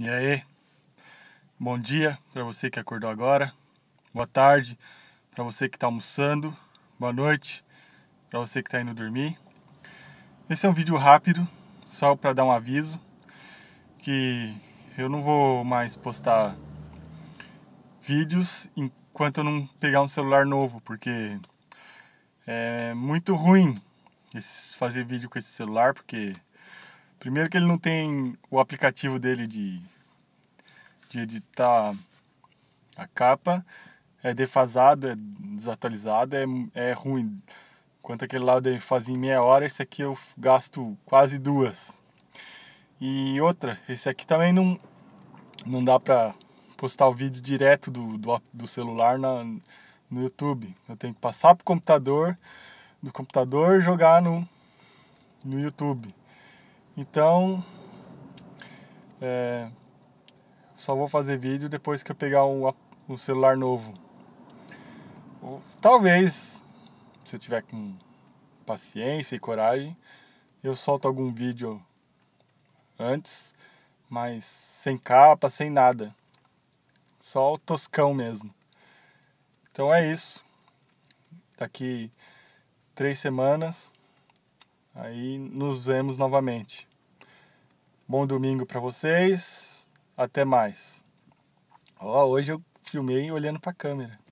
E aí? Bom dia para você que acordou agora. Boa tarde para você que está almoçando. Boa noite para você que está indo dormir. Esse é um vídeo rápido, só para dar um aviso que eu não vou mais postar vídeos enquanto eu não pegar um celular novo, porque é muito ruim fazer vídeo com esse celular, porque Primeiro que ele não tem o aplicativo dele de, de editar a capa. É defasado, é desatualizado, é, é ruim. Enquanto aquele lá eu fazia em meia hora, esse aqui eu gasto quase duas. E outra, esse aqui também não, não dá pra postar o vídeo direto do, do, do celular na, no YouTube. Eu tenho que passar pro computador, do computador jogar no, no YouTube. Então, é, só vou fazer vídeo depois que eu pegar um, um celular novo. talvez, se eu tiver com paciência e coragem, eu solto algum vídeo antes, mas sem capa, sem nada. Só o toscão mesmo. Então é isso. Daqui três semanas Aí nos vemos novamente. Bom domingo para vocês. Até mais. Ó, hoje eu filmei olhando para a câmera.